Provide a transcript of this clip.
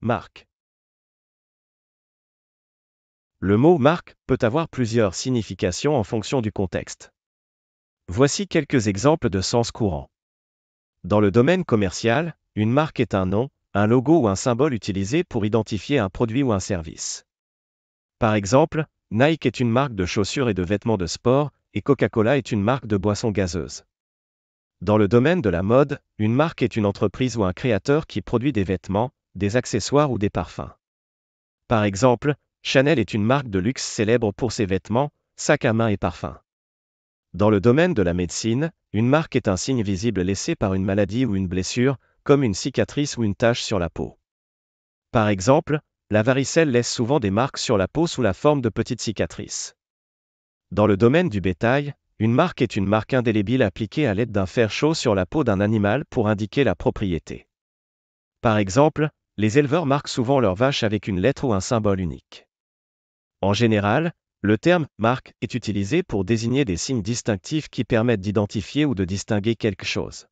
Marque. Le mot marque peut avoir plusieurs significations en fonction du contexte. Voici quelques exemples de sens courant. Dans le domaine commercial, une marque est un nom, un logo ou un symbole utilisé pour identifier un produit ou un service. Par exemple, Nike est une marque de chaussures et de vêtements de sport, et Coca-Cola est une marque de boissons gazeuses. Dans le domaine de la mode, une marque est une entreprise ou un créateur qui produit des vêtements, des accessoires ou des parfums. Par exemple, Chanel est une marque de luxe célèbre pour ses vêtements, sacs à main et parfums. Dans le domaine de la médecine, une marque est un signe visible laissé par une maladie ou une blessure, comme une cicatrice ou une tache sur la peau. Par exemple, la varicelle laisse souvent des marques sur la peau sous la forme de petites cicatrices. Dans le domaine du bétail, une marque est une marque indélébile appliquée à l'aide d'un fer chaud sur la peau d'un animal pour indiquer la propriété. Par exemple, les éleveurs marquent souvent leurs vaches avec une lettre ou un symbole unique. En général, le terme marque est utilisé pour désigner des signes distinctifs qui permettent d'identifier ou de distinguer quelque chose.